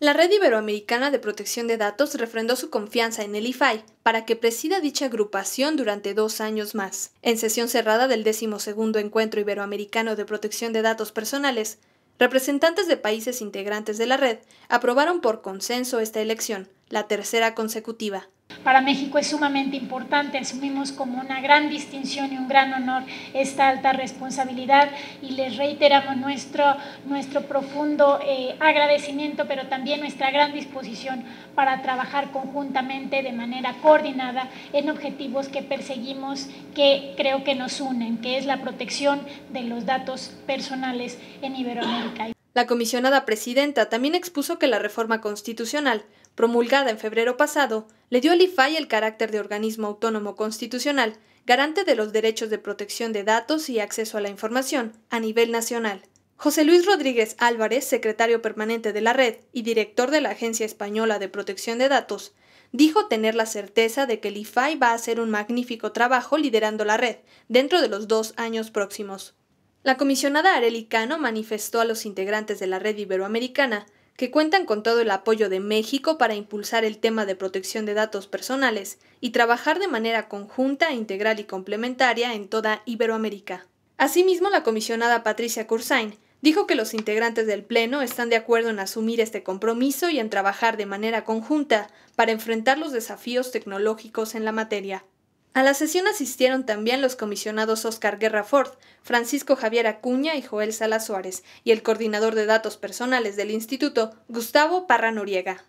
La Red Iberoamericana de Protección de Datos refrendó su confianza en el IFAI para que presida dicha agrupación durante dos años más. En sesión cerrada del 12 Encuentro Iberoamericano de Protección de Datos Personales, representantes de países integrantes de la red aprobaron por consenso esta elección, la tercera consecutiva para México es sumamente importante. Asumimos como una gran distinción y un gran honor esta alta responsabilidad y les reiteramos nuestro, nuestro profundo eh, agradecimiento, pero también nuestra gran disposición para trabajar conjuntamente de manera coordinada en objetivos que perseguimos que creo que nos unen, que es la protección de los datos personales en Iberoamérica. La comisionada presidenta también expuso que la reforma constitucional, promulgada en febrero pasado, le dio al IFAI el carácter de organismo autónomo constitucional, garante de los derechos de protección de datos y acceso a la información a nivel nacional. José Luis Rodríguez Álvarez, secretario permanente de la red y director de la Agencia Española de Protección de Datos, dijo tener la certeza de que el IFAI va a hacer un magnífico trabajo liderando la red dentro de los dos años próximos. La comisionada Arely Cano manifestó a los integrantes de la red iberoamericana que cuentan con todo el apoyo de México para impulsar el tema de protección de datos personales y trabajar de manera conjunta, integral y complementaria en toda Iberoamérica. Asimismo, la comisionada Patricia Cursain dijo que los integrantes del Pleno están de acuerdo en asumir este compromiso y en trabajar de manera conjunta para enfrentar los desafíos tecnológicos en la materia. A la sesión asistieron también los comisionados Oscar Guerra Ford, Francisco Javier Acuña y Joel Sala Suárez, y el coordinador de datos personales del instituto, Gustavo Parra Noriega.